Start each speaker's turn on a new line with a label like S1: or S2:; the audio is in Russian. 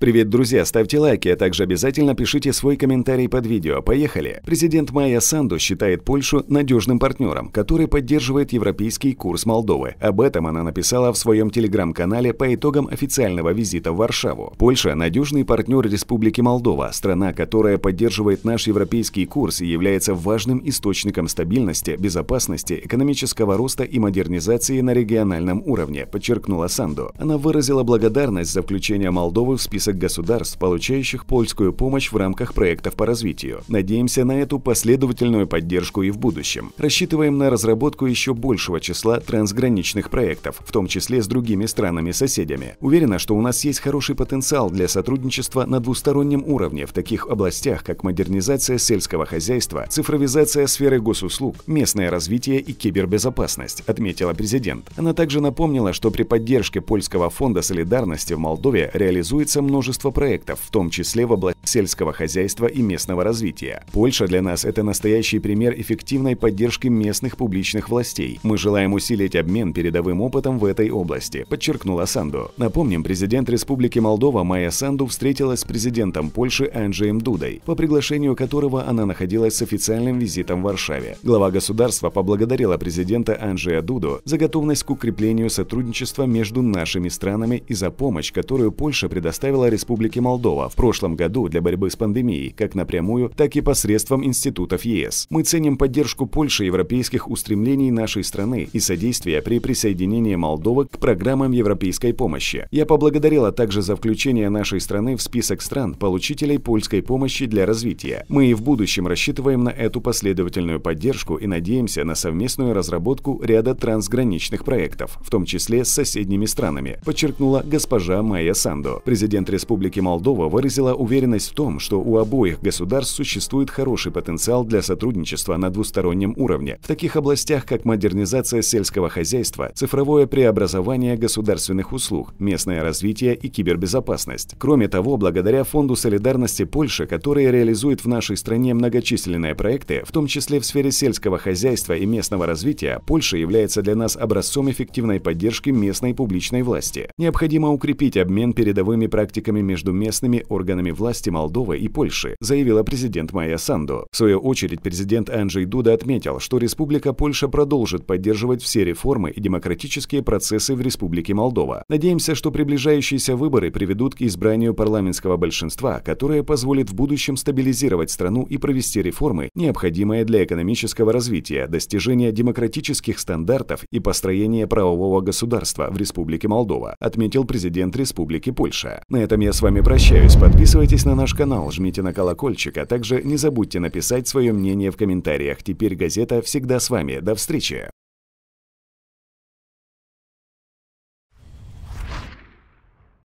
S1: Привет, друзья! Ставьте лайки, а также обязательно пишите свой комментарий под видео. Поехали! Президент Майя Санду считает Польшу надежным партнером, который поддерживает европейский курс Молдовы. Об этом она написала в своем телеграм-канале по итогам официального визита в Варшаву. Польша – надежный партнер Республики Молдова, страна, которая поддерживает наш европейский курс и является важным источником стабильности, безопасности, экономического роста и модернизации на региональном уровне, подчеркнула Санду. Она выразила благодарность за включение Молдовы в список список государств, получающих польскую помощь в рамках проектов по развитию. Надеемся на эту последовательную поддержку и в будущем. Рассчитываем на разработку еще большего числа трансграничных проектов, в том числе с другими странами-соседями. Уверена, что у нас есть хороший потенциал для сотрудничества на двустороннем уровне в таких областях, как модернизация сельского хозяйства, цифровизация сферы госуслуг, местное развитие и кибербезопасность, отметила президент. Она также напомнила, что при поддержке Польского фонда солидарности в Молдове реализуется много множество проектов, в том числе в области сельского хозяйства и местного развития. Польша для нас – это настоящий пример эффективной поддержки местных публичных властей. Мы желаем усилить обмен передовым опытом в этой области, подчеркнула Санду. Напомним, президент Республики Молдова Майя Санду встретилась с президентом Польши Анджеем Дудой, по приглашению которого она находилась с официальным визитом в Варшаве. Глава государства поблагодарила президента Анджея Дуду за готовность к укреплению сотрудничества между нашими странами и за помощь, которую Польша предоставила предпринимала Республики Молдова в прошлом году для борьбы с пандемией, как напрямую, так и посредством институтов ЕС. Мы ценим поддержку Польши европейских устремлений нашей страны и содействие при присоединении Молдовы к программам европейской помощи. Я поблагодарила также за включение нашей страны в список стран, получителей польской помощи для развития. Мы и в будущем рассчитываем на эту последовательную поддержку и надеемся на совместную разработку ряда трансграничных проектов, в том числе с соседними странами, подчеркнула госпожа Майя Сандо, президент Республики Молдова выразила уверенность в том, что у обоих государств существует хороший потенциал для сотрудничества на двустороннем уровне в таких областях, как модернизация сельского хозяйства, цифровое преобразование государственных услуг, местное развитие и кибербезопасность. Кроме того, благодаря Фонду солидарности Польши, который реализует в нашей стране многочисленные проекты, в том числе в сфере сельского хозяйства и местного развития, Польша является для нас образцом эффективной поддержки местной публичной власти. Необходимо укрепить обмен передовыми практиками стыками между местными органами власти Молдовы и Польши, заявила президент Майя Сандо. В свою очередь президент Анджей Дуда отметил, что Республика Польша продолжит поддерживать все реформы и демократические процессы в Республике Молдова. Надеемся, что приближающиеся выборы приведут к избранию парламентского большинства, которое позволит в будущем стабилизировать страну и провести реформы, необходимые для экономического развития, достижения демократических стандартов и построения правового государства в Республике Молдова, отметил президент Республики Польша. На этом этом я с вами прощаюсь. Подписывайтесь на наш канал, жмите на колокольчик, а также не забудьте написать свое мнение в комментариях. Теперь газета всегда с вами. До встречи!